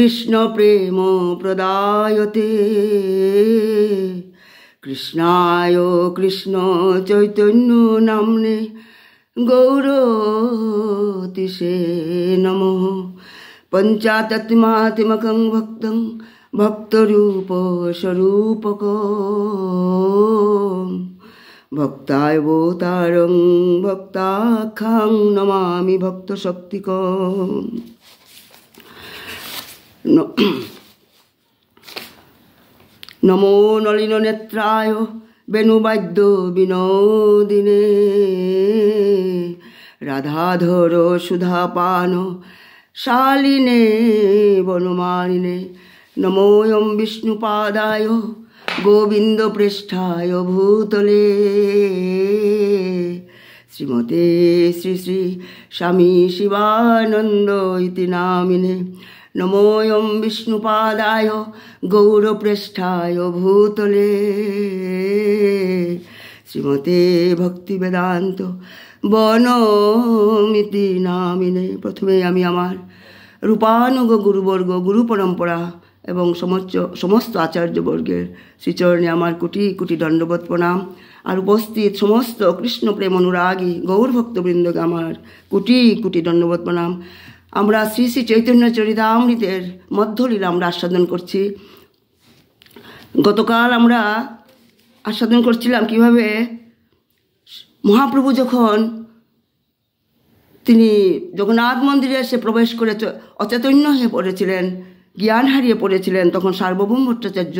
কৃষ্ণ প্রেম প্রদায়তে কৃষ্ণায় কৃষ্ণ চৈতন্য নামনে গৌরতিষে নম পঞ্চাতত্মাত্মকং ভক্ত ভক্তরূপ স্বরূপক ভক্তায় ভক্তারং ভক্তাখ্যাং নমামি ভক্তশক্তিকম নমো নলিন নেত্রায় বেণুবাদ্য বিনোদিনে সুধা পান শালিনে বনমালিনে নমোয়ম বিষ্ণুপাদায় গোবিন্দ পৃষ্ঠায় ভূতলে শ্রীমতে শ্রী শ্রী স্বামী শিবানন্দ ইতি নামিনে নমোয়ম বিষ্ণুপাদায় গৌরপ্রেষ্ঠায় ভূতলে শ্রীমতে ভক্তিবেদান্ত বনমিতি নামিনে প্রথমে আমি আমার রূপানুগ গুরুবর্গ গুরু পরম্পরা এবং সমস্ত সমস্ত আচার্যবর্গের শ্রীচরণে আমার কোটি কোটি দণ্ডবোধ প্রণাম আর উপস্থিত সমস্ত কৃষ্ণপ্রেম অনুরাগী গৌরভক্তবৃন্দকে আমার কোটি কোটি দণ্ডবোধ প্রণাম আমরা শ্রী শ্রী চৈতন্য চরিতামৃতের মধ্যলীলা আমরা আস্বাদন করছি গতকাল আমরা আস্বাদন করছিলাম কিভাবে মহাপ্রভু যখন তিনি জগন্নাথ মন্দিরে এসে প্রবেশ করে অচেতন্য হয়ে পড়েছিলেন জ্ঞান হারিয়ে পড়েছিলেন তখন সার্বভৌম ভট্টাচার্য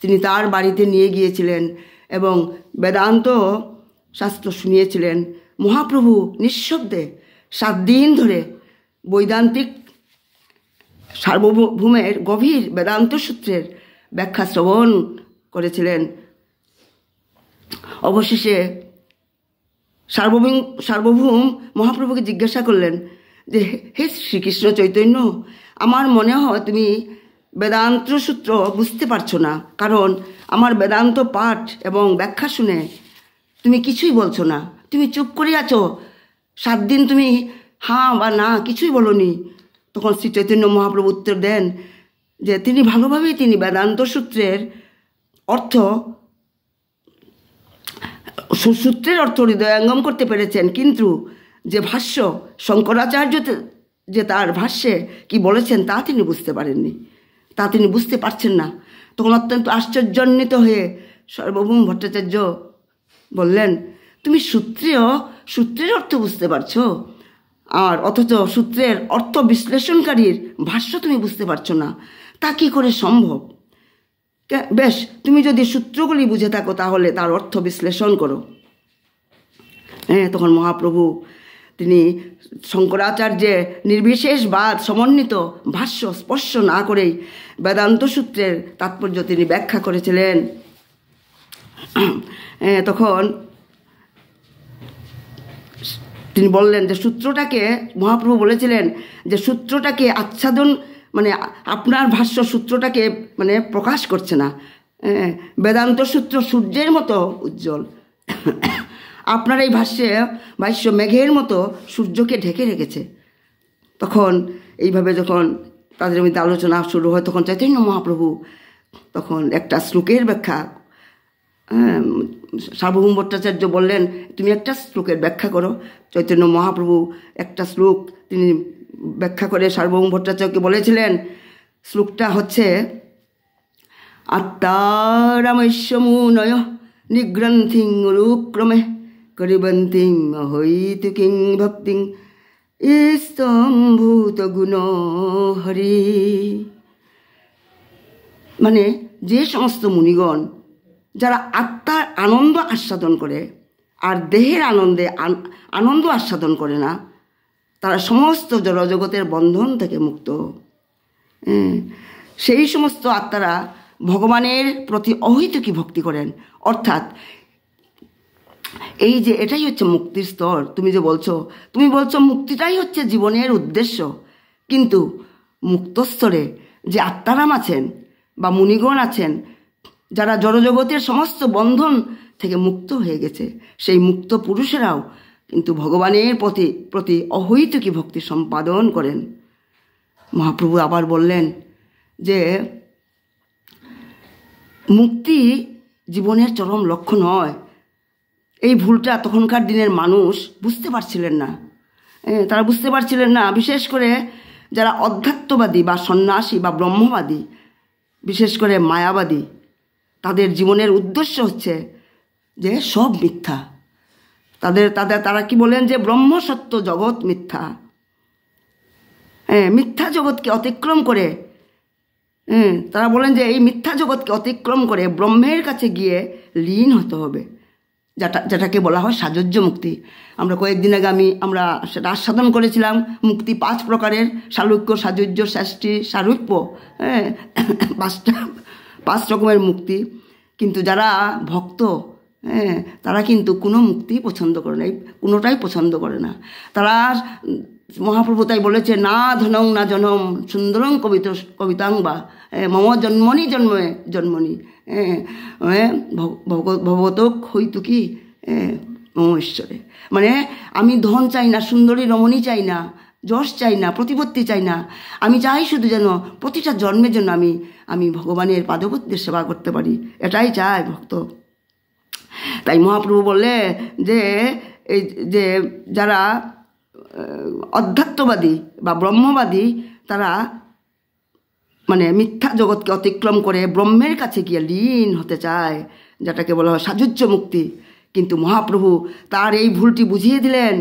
তিনি তার বাড়িতে নিয়ে গিয়েছিলেন এবং বেদান্ত শাস্ত্র শুনিয়েছিলেন মহাপ্রভু নিঃশব্দে সাত দিন ধরে বৈদান্তিক সার্বভৌমের গভীর বেদান্ত সূত্রের ব্যাখ্যা শ্রবণ করেছিলেন অবশেষে সার্বভৌম সার্বভৌম মহাপ্রভুকে জিজ্ঞাসা করলেন যে হে শ্রীকৃষ্ণ চৈতন্য আমার মনে হয় তুমি বেদান্ত সূত্র বুঝতে পারছো না কারণ আমার বেদান্ত পাঠ এবং ব্যাখ্যা শুনে তুমি কিছুই বলছো না তুমি চুপ করে আছো সাত দিন তুমি হ্যাঁ বা না কিছুই বলনি তখন শ্রী চৈতন্য মহাপ্রভু উত্তর দেন যে তিনি ভালোভাবেই তিনি বেদান্ত সূত্রের অর্থ সূত্রের অর্থ হৃদয়ঙ্গম করতে পেরেছেন কিন্তু যে ভাষ্য শঙ্করাচার্য যে তার ভাষ্যে কি বলেছেন তা তিনি বুঝতে পারেননি তা তিনি বুঝতে পারছেন না তখন অত্যন্ত আশ্চর্যান্বিত হয়ে সর্বভৌম ভট্টাচার্য বললেন তুমি সূত্রেও সূত্রের অর্থ বুঝতে পারছো আর অথচ সূত্রের অর্থ বিশ্লেষণকারীর ভাষ্য তুমি বুঝতে পারছো না তা কি করে সম্ভব বেশ তুমি যদি সূত্রগুলি বুঝে থাকো তাহলে তার অর্থ বিশ্লেষণ করো হ্যাঁ তখন মহাপ্রভু তিনি শঙ্করাচার্যে নির্বিশেষবাদ সমন্বিত ভাষ্য স্পর্শ না করেই বেদান্ত সূত্রের তাৎপর্য তিনি ব্যাখ্যা করেছিলেন হ্যাঁ, তখন তিনি বললেন যে সূত্রটাকে মহাপ্রভু বলেছিলেন যে সূত্রটাকে আচ্ছাদন মানে আপনার ভাষ্য সূত্রটাকে মানে প্রকাশ করছে না বেদান্ত সূত্র সূর্যের মতো উজ্জ্বল আপনার এই ভাষ্যে ভাষ্য মেঘের মতো সূর্যকে ঢেকে রেখেছে তখন এইভাবে যখন তাদের মধ্যে আলোচনা শুরু হয় তখন চৈতন্য মহাপ্রভু তখন একটা শ্লোকের ব্যাখ্যা হ্যাঁ, সার্বভৌম ভট্টাচার্য বললেন তুমি একটা শ্লোকের ব্যাখ্যা করো চৈতন্য মহাপ্রভু একটা শ্লোক তিনি ব্যাখ্যা করে সার্বভৌম ভট্টাচার্যকে বলেছিলেন শ্লোকটা হচ্ছে নয় নিগ্রন্থিং রুক্রমে করিবন্তিং অহৈতুকিং ভক্তিং ইস্তম্ভূত গুণ হরি মানে যে সমস্ত মুনিগণ যারা আত্মার আনন্দ আস্বাদন করে আর দেহের আনন্দে আনন্দ আস্বাদন করে না তারা সমস্ত জড়জগতের বন্ধন থেকে মুক্ত হ্যাঁ, সেই সমস্ত আত্মারা ভগবানের প্রতি অহৈতুকী ভক্তি করেন অর্থাৎ এই যে এটাই হচ্ছে মুক্তির স্তর তুমি যে বলছো তুমি বলছো মুক্তিটাই হচ্ছে জীবনের উদ্দেশ্য কিন্তু মুক্তস্তরে যে আত্মারাম আছেন বা মুনিগণ আছেন যারা জড়জগতের সমস্ত বন্ধন থেকে মুক্ত হয়ে গেছে সেই মুক্ত পুরুষেরাও কিন্তু ভগবানের প্রতি প্রতি অহৈতুকী ভক্তি সম্পাদন করেন মহাপ্রভু আবার বললেন যে মুক্তি জীবনের চরম লক্ষ্য নয় এই ভুলটা তখনকার দিনের মানুষ বুঝতে পারছিলেন না তারা বুঝতে পারছিলেন না বিশেষ করে যারা অধ্যাত্মবাদী বা সন্ন্যাসী বা ব্রহ্মবাদী বিশেষ করে মায়াবাদী তাদের জীবনের উদ্দেশ্য হচ্ছে যে সব মিথ্যা তাদের তাদের তারা কি বলেন যে ব্রহ্মসত্য জগৎ মিথ্যা হ্যাঁ মিথ্যা জগৎকে অতিক্রম করে হ্যাঁ তারা বলেন যে এই মিথ্যা জগৎকে অতিক্রম করে ব্রহ্মের কাছে গিয়ে লীন হতে হবে যেটা যেটাকে বলা হয় সাজজ্য মুক্তি আমরা কয়েকদিন আগে আমি আমরা সেটা আস্বাদন করেছিলাম মুক্তি পাঁচ প্রকারের শালুক্য সাজুজ্য শ্রেষ্ঠী সারুপ্য হ্যাঁ পাঁচটা পাঁচ রকমের মুক্তি কিন্তু যারা ভক্ত হ্যাঁ তারা কিন্তু কোনো মুক্তিই পছন্দ করে না কোনোটাই পছন্দ করে না তারা মহাপ্রভু তাই বলেছে না ধনং না জনম সুন্দরং কবিত কবিতাং বা মম জন্মনি জন্মে জন্মনি হ্যাঁ ভগবত হইতু কি মম ঈশ্বরে মানে আমি ধন চাই না সুন্দরী রমণী চাই না যশ চাই না প্রতিপত্তি চাই না আমি চাই শুধু যেন প্রতিটা জন্মের জন্য আমি আমি ভগবানের পাদপত্যের সেবা করতে পারি এটাই চাই ভক্ত তাই মহাপ্রভু বললে যে এই যে যারা অধ্যাত্মবাদী বা ব্রহ্মবাদী তারা মানে মিথ্যা জগৎকে অতিক্রম করে ব্রহ্মের কাছে গিয়ে লীন হতে চায় যেটাকে বলা হয় সাজুজ্য মুক্তি কিন্তু মহাপ্রভু তার এই ভুলটি বুঝিয়ে দিলেন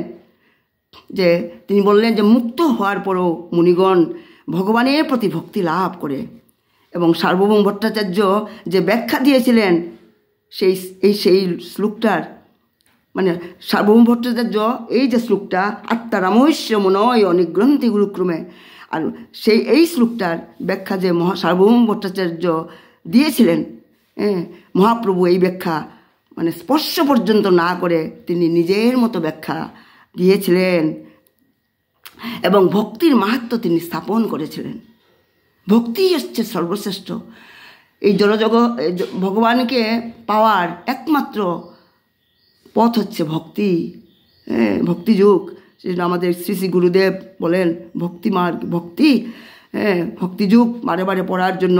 যে তিনি বললেন যে মুক্ত হওয়ার পরও মুনিগণ ভগবানের প্রতি ভক্তি লাভ করে এবং সার্বভৌম ভট্টাচার্য যে ব্যাখ্যা দিয়েছিলেন সেই এই সেই শ্লোকটার মানে সার্বভৌম ভট্টাচার্য এই যে শ্লোকটা আত্মা রামস্য মনয় অনিগ্রন্থি গুরুক্রমে আর সেই এই শ্লোকটার ব্যাখ্যা যে মহা সার্বভৌম ভট্টাচার্য দিয়েছিলেন হ্যাঁ মহাপ্রভু এই ব্যাখ্যা মানে স্পর্শ পর্যন্ত না করে তিনি নিজের মতো ব্যাখ্যা দিয়েছিলেন এবং ভক্তির মাহাত্ম তিনি স্থাপন করেছিলেন ভক্তি হচ্ছে সর্বশ্রেষ্ঠ এই জনজগ ভগবানকে পাওয়ার একমাত্র পথ হচ্ছে ভক্তি হ্যাঁ ভক্তিযুগ আমাদের শ্রী শ্রী গুরুদেব বলেন ভক্তি মার্গ ভক্তি হ্যাঁ ভক্তিযুগ বারে বারে পড়ার জন্য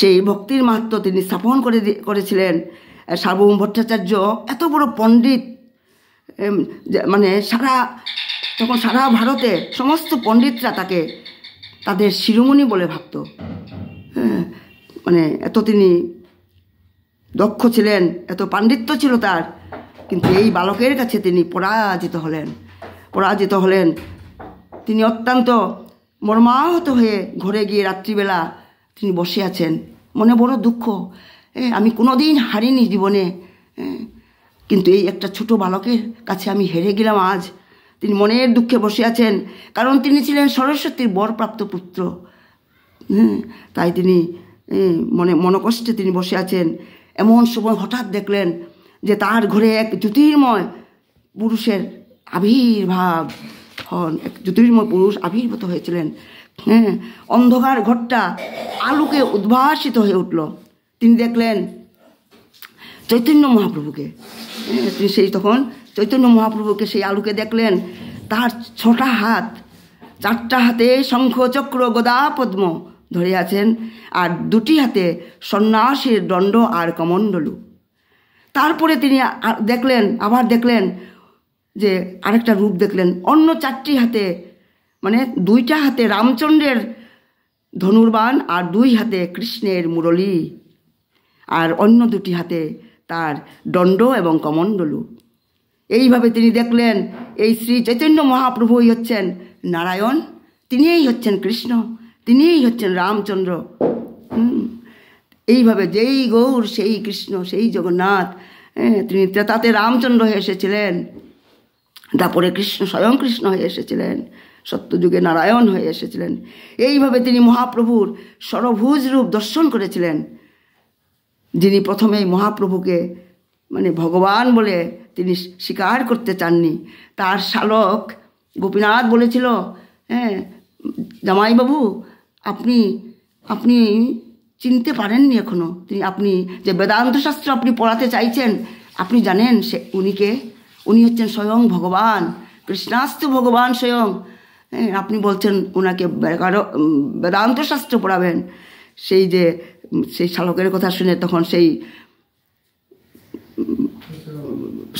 সেই ভক্তির মাহাত্ম তিনি স্থাপন করে করেছিলেন সার্বভৌম ভট্টাচার্য এত বড় পণ্ডিত মানে সারা তখন সারা ভারতে সমস্ত পণ্ডিতরা তাকে তাদের শিরোমণি বলে ভাবত হ্যাঁ মানে এত তিনি দক্ষ ছিলেন এত পাণ্ডিত্য ছিল তার কিন্তু এই বালকের কাছে তিনি পরাজিত হলেন পরাজিত হলেন তিনি অত্যন্ত মর্মাহত হয়ে ঘরে গিয়ে রাত্রিবেলা তিনি বসে আছেন মনে বড় দুঃখ আমি কোনোদিন হারিনি জীবনে কিন্তু এই একটা ছোট বালকের কাছে আমি হেরে গেলাম আজ তিনি মনের দুঃখে বসে আছেন কারণ তিনি ছিলেন সরস্বতীর বরপ্রাপ্ত পুত্র হ্যাঁ তাই তিনি মনে মনকষ্টে তিনি বসে আছেন এমন সময় হঠাৎ দেখলেন যে তার ঘরে এক জ্যোতির্ময় পুরুষের আবির্ভাব হন এক জ্যোতির্ময় পুরুষ আবির্ভূত হয়েছিলেন হ্যাঁ অন্ধকার ঘরটা আলোকে উদ্ভাসিত হয়ে উঠল তিনি দেখলেন চৈতন্য মহাপ্রভুকে সেই তখন চৈতন্য মহাপ্রভুকে সেই আলুকে দেখলেন তার ছটা হাত চারটা হাতে শঙ্খ চক্র গদা পদ্ম ধরে আছেন আর দুটি হাতে সন্ন্যাসীর দণ্ড আর কমণ্ডলু তারপরে তিনি দেখলেন আবার দেখলেন যে আরেকটা রূপ দেখলেন অন্য চারটি হাতে মানে দুইটা হাতে রামচন্দ্রের ধনুর্বান আর দুই হাতে কৃষ্ণের মুরলী আর অন্য দুটি হাতে তার দণ্ড এবং কমণ্ডলু এইভাবে তিনি দেখলেন এই শ্রী চৈতন্য মহাপ্রভুই হচ্ছেন নারায়ণ তিনিই হচ্ছেন কৃষ্ণ তিনিই হচ্ছেন রামচন্দ্র এইভাবে যেই গৌর সেই কৃষ্ণ সেই জগন্নাথ তিনি তাতে রামচন্দ্র হয়ে এসেছিলেন তারপরে কৃষ্ণ স্বয়ং কৃষ্ণ হয়ে এসেছিলেন সত্যযুগে নারায়ণ হয়ে এসেছিলেন এইভাবে তিনি মহাপ্রভুর সরভুজ রূপ দর্শন করেছিলেন যিনি প্রথমেই মহাপ্রভুকে মানে ভগবান বলে তিনি স্বীকার করতে চাননি তার শালক গোপীনাথ বলেছিল হ্যাঁ জামাইবাবু আপনি আপনি চিনতে পারেননি এখনও তিনি আপনি যে বেদান্ত শাস্ত্র আপনি পড়াতে চাইছেন আপনি জানেন সে উনিকে উনি হচ্ছেন স্বয়ং ভগবান কৃষ্ণাস্তু ভগবান স্বয়ং হ্যাঁ, আপনি বলছেন ওনাকে বেদান্ত শাস্ত্র পড়াবেন সেই যে সেই শালকের কথা শুনে তখন সেই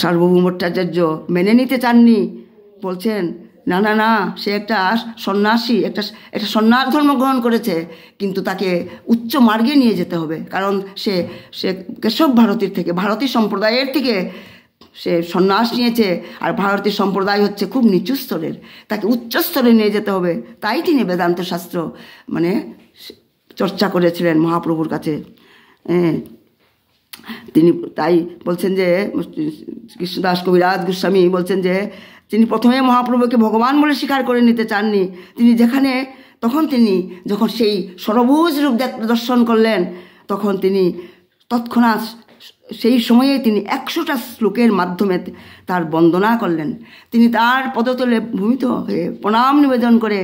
সার্বভৌম ভট্টাচার্য মেনে নিতে চাননি বলছেন না না না সে একটা সন্ন্যাসী একটা একটা সন্ন্যাস ধর্ম গ্রহণ করেছে কিন্তু তাকে উচ্চ মার্গে নিয়ে যেতে হবে কারণ সে সে কেশব ভারতীর থেকে ভারতীয় সম্প্রদায়ের থেকে সে সন্ন্যাস নিয়েছে আর ভারতীয় সম্প্রদায় হচ্ছে খুব নিচু স্তরের তাকে উচ্চ স্তরে নিয়ে যেতে হবে তাই তিনি বেদান্ত শাস্ত্র মানে চর্চা করেছিলেন মহাপ্রভুর কাছে তিনি তাই বলছেন যে কৃষ্ণদাস কবিরাজ গোস্বামী বলছেন যে তিনি প্রথমে মহাপ্রভুকে ভগবান বলে স্বীকার করে নিতে চাননি তিনি যেখানে তখন তিনি যখন সেই সরবুজ রূপ দর্শন করলেন তখন তিনি তৎক্ষণাৎ সেই সময়ে তিনি একশোটা শ্লোকের মাধ্যমে তার বন্দনা করলেন তিনি তার পদতলে ভূমিত হয়ে প্রণাম নিবেদন করে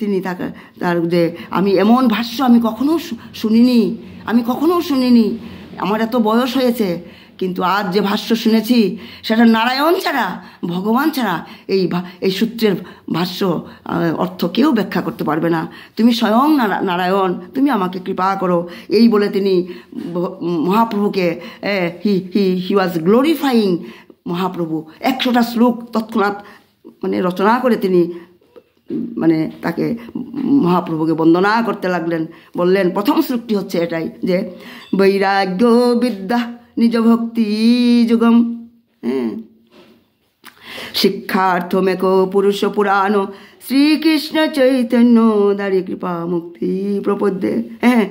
তিনি তাকে তার যে আমি এমন ভাষ্য আমি কখনো শুনিনি আমি কখনো শুনিনি আমার এত বয়স হয়েছে কিন্তু আজ যে ভাষ্য শুনেছি সেটা নারায়ণ ছাড়া ভগবান ছাড়া এই এই সূত্রের ভাষ্য অর্থ কেউ ব্যাখ্যা করতে পারবে না তুমি স্বয়ং নারায়ণ তুমি আমাকে কৃপা করো এই বলে তিনি মহাপ্রভুকে হি হি হি ওয়াজ গ্লোরিফাইং মহাপ্রভু একশোটা শ্লোক তৎক্ষণাৎ মানে রচনা করে তিনি মানে তাকে মহাপ্রভুকে বন্দনা করতে লাগলেন বললেন প্রথম শ্লোকটি হচ্ছে এটাই যে বৈরাগ্য বিদ্যা নিজ ভক্তি যুগম হ্যাঁ মেক পুরুষ পুরাণ শ্রীকৃষ্ণ চৈতন্য দাঁড়িয়ে কৃপা মুক্তি প্রপদ্যে হ্যাঁ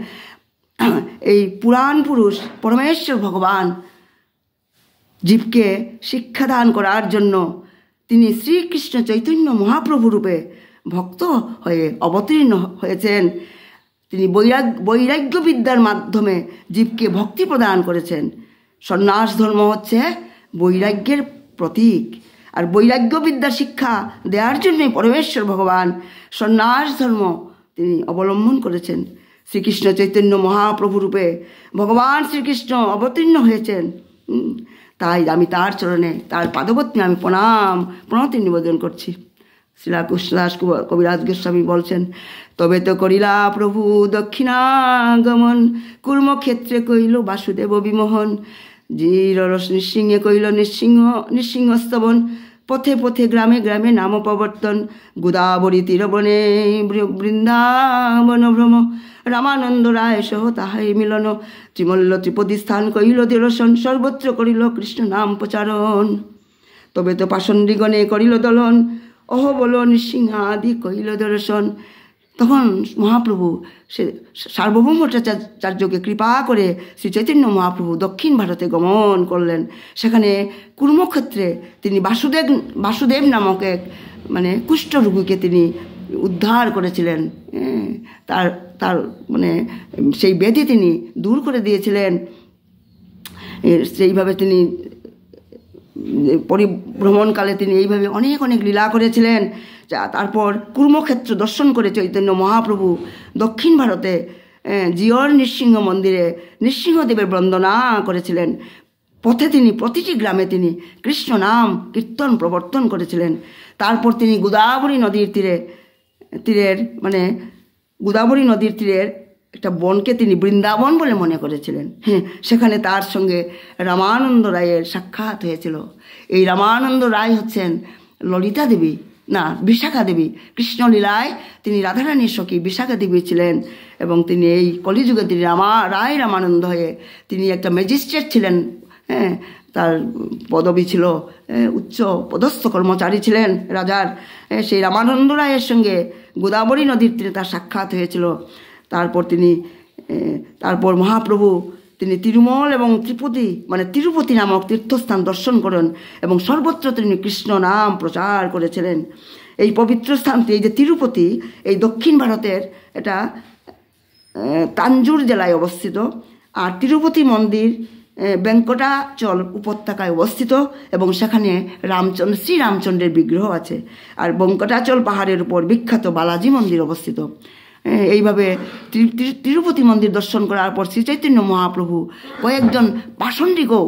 এই পুরাণ পুরুষ পরমেশ্বর ভগবান জীবকে শিক্ষাদান করার জন্য তিনি শ্রীকৃষ্ণ চৈতন্য মহাপ্রভু রূপে ভক্ত হয়ে অবতীর্ণ হয়েছেন তিনি বৈরাগ বৈরাগ্য বিদ্যার মাধ্যমে জীবকে ভক্তি প্রদান করেছেন সন্ন্যাস ধর্ম হচ্ছে বৈরাগ্যের প্রতীক আর বৈরাগ্য বিদ্যা শিক্ষা দেওয়ার জন্যই পরমেশ্বর ভগবান সন্ন্যাস ধর্ম তিনি অবলম্বন করেছেন শ্রীকৃষ্ণ চৈতন্য মহাপ্রভুরূপে ভগবান শ্রীকৃষ্ণ অবতীর্ণ হয়েছেন তাই আমি তার চরণে তার পাদবত্নে আমি প্রণাম প্রণতি নিবেদন করছি শিলা কবিরাজ গোস্বামী বলছেন তবে তো করিলা প্রভু দক্ষিণাগমন কুর্মক্ষেত্রে কইল বাসুদেব বিমোহন জিরস নৃসিংহে কইল নৃসিংহ নৃসিংহ স্তবন পথে পথে গ্রামে গ্রামে নাম প্রবর্তন গোদাবরী তীরবনে বৃন্দাবন ভ্রম রামানন্দ রায় সহ তাহাই মিলন ত্রিমল্ল ত্রিপদী স্থান কহিল তিরসন সর্বত্র করিল কৃষ্ণ নাম প্রচারণ তবে তো পাষণ্ডীগণে করিল দলন অহবল নৃসিংহাদি কহিল দর্শন তখন মহাপ্রভু সে সার্বভৌম ভট্টাচার্যকে কৃপা করে শ্রী চৈতন্য মহাপ্রভু দক্ষিণ ভারতে গমন করলেন সেখানে কুর্মক্ষেত্রে তিনি বাসুদেব বাসুদেব নামক এক মানে কুষ্ঠ তিনি উদ্ধার করেছিলেন তার তার মানে সেই ব্যাধি তিনি দূর করে দিয়েছিলেন সেইভাবে তিনি পরিভ্রমণকালে তিনি এইভাবে অনেক অনেক লীলা করেছিলেন যা তারপর কুর্মক্ষেত্র দর্শন করে চৈতন্য মহাপ্রভু দক্ষিণ ভারতে জিয়র নৃসিংহ মন্দিরে নৃসিংহদেবের বন্দনা করেছিলেন পথে তিনি প্রতিটি গ্রামে তিনি কৃষ্ণ নাম কীর্তন প্রবর্তন করেছিলেন তারপর তিনি গোদাবরী নদীর তীরে তীরের মানে গোদাবরী নদীর তীরের একটা বনকে তিনি বৃন্দাবন বলে মনে করেছিলেন হ্যাঁ সেখানে তার সঙ্গে রামানন্দ রায়ের সাক্ষাৎ হয়েছিল এই রামানন্দ রায় হচ্ছেন ললিতা দেবী না বিশাখা দেবী কৃষ্ণলীলায় তিনি রাধারানীর সখী বিশাখা দেবী ছিলেন এবং তিনি এই কলিযুগে তিনি রামা রায় রামানন্দ হয়ে তিনি একটা ম্যাজিস্ট্রেট ছিলেন হ্যাঁ তার পদবী ছিল উচ্চ পদস্থ কর্মচারী ছিলেন রাজার সেই রামানন্দ রায়ের সঙ্গে গোদাবরী নদীর তীরে তার সাক্ষাৎ হয়েছিল তারপর তিনি তারপর মহাপ্রভু তিনি তিরুমল এবং ত্রিপতি মানে তিরুপতি নামক তীর্থস্থান দর্শন করেন এবং সর্বত্র তিনি কৃষ্ণ নাম প্রচার করেছিলেন এই পবিত্র স্থানটি এই যে তিরুপতি এই দক্ষিণ ভারতের এটা তাঞ্জুর জেলায় অবস্থিত আর তিরুপতি মন্দির বেঙ্কটাচল উপত্যকায় অবস্থিত এবং সেখানে রামচন্দ্র শ্রীরামচন্দ্রের বিগ্রহ আছে আর বঙ্কটাচল পাহাড়ের উপর বিখ্যাত বালাজি মন্দির অবস্থিত এইভাবে তিরুপতি মন্দির দর্শন করার পর শ্রী চৈতন্য মহাপ্রভু কয়েকজন পাষণ্ডিকেও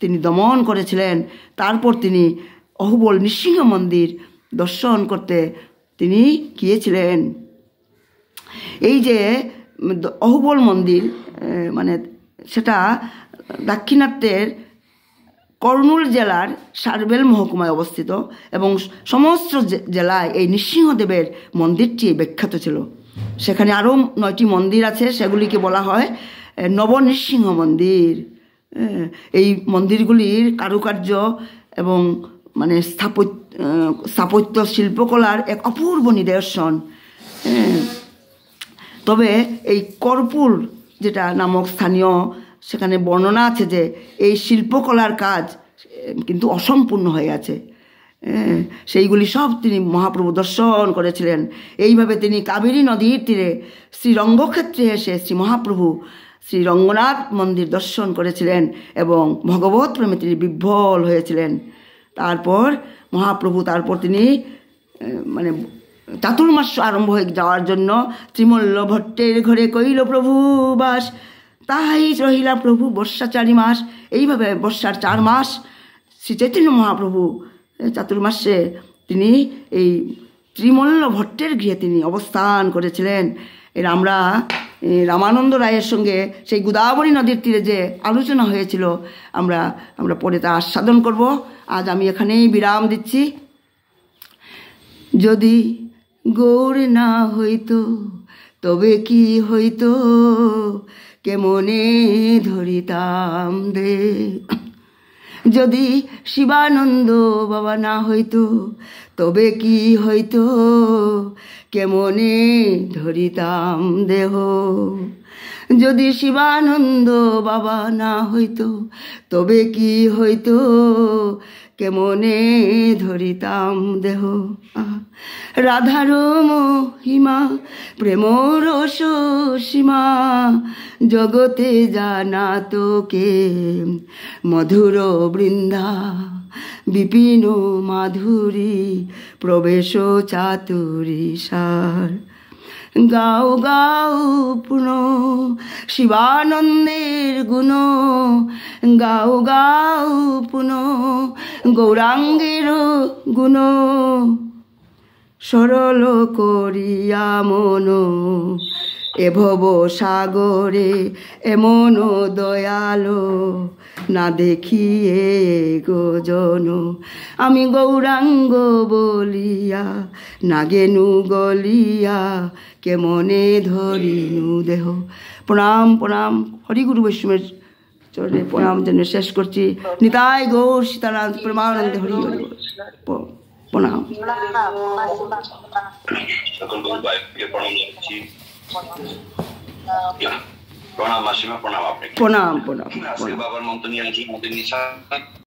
তিনি দমন করেছিলেন তারপর তিনি অহুবল নৃসিংহ মন্দির দর্শন করতে তিনি গিয়েছিলেন এই যে অহুবল মন্দির মানে সেটা দাক্ষিণাত্যের কর্নুল জেলার সার্বেল মহকুমায় অবস্থিত এবং সমস্ত জেলায় এই নৃসিংহদেবের মন্দিরটি বিখ্যাত ছিল সেখানে আরও নয়টি মন্দির আছে সেগুলিকে বলা হয় নবনৃসিংহ মন্দির এই মন্দিরগুলির কারুকার্য এবং মানে স্থাপত্য স্থাপত্য শিল্পকলার এক অপূর্ব নিদর্শন তবে এই করপুর যেটা নামক স্থানীয় সেখানে বর্ণনা আছে যে এই শিল্পকলার কাজ কিন্তু অসম্পূর্ণ হয়ে আছে হ্যাঁ, সেইগুলি সব তিনি মহাপ্রভু দর্শন করেছিলেন এইভাবে তিনি কাবেরী নদীর তীরে শ্রীরঙ্গক্ষেত্রে এসে শ্রী মহাপ্রভু শ্রী রঙ্গনাথ মন্দির দর্শন করেছিলেন এবং ভগবত প্রেমে তিনি বিভ্বল হয়েছিলেন তারপর মহাপ্রভু তারপর তিনি মানে চাতুর্মাস আরম্ভ হয়ে যাওয়ার জন্য ত্রিমল্ল ভট্টের ঘরে কইল প্রভু বাস তাহাই রহিলা প্রভু বর্ষা চারি মাস এইভাবে বর্ষার চার মাস শ্রী চৈতন্য মহাপ্রভু চাতুর্মাসে তিনি এই ত্রিমল্ল ভট্টের গৃহে তিনি অবস্থান করেছিলেন এর আমরা রামানন্দ রায়ের সঙ্গে সেই গোদাবরী নদীর তীরে যে আলোচনা হয়েছিল আমরা আমরা পরে তা আস্বাদন করব আজ আমি এখানেই বিরাম দিচ্ছি যদি গৌর না হইতো তবে কি হইতো কেমনে ধরিতাম দে যদি শিবানন্দ বাবা না হইতো তবে কি হইতো কেমনে ধরিতাম দেহ যদি শিবানন্দ বাবা না হইতো তবে কি হইতো কেমনে ধরিতাম দেহ রাধার মহিমা প্রেম রস সীমা জগতে জানা তোকে মধুর বৃন্দা বিপিন মাধুরী প্রবেশ চাতুরী সার গাও গাও পুন শিবানন্দের গুণ গাও গাও পুন গৌরাঙ্গের গুণ সরল করিয়া মন এ ভব সাগরে এমন দয়ালো না দেখিয়ে গোজন আমি গৌরাঙ্গ বলিয়া নাগেনু গলিয়া কেমনে ধরিনু দেহ প্রণাম প্রণাম হরিগুরু বৈষ্ণবের চরণে প্রণাম জন্য শেষ করছি নিতাই গৌর সীতারাম প্রেমানন্দ হরি হরি প্রণাম প্রণাম প্রণাম প্রণাম প্রণাম বাবার মন্ত্র নিয়ে আছি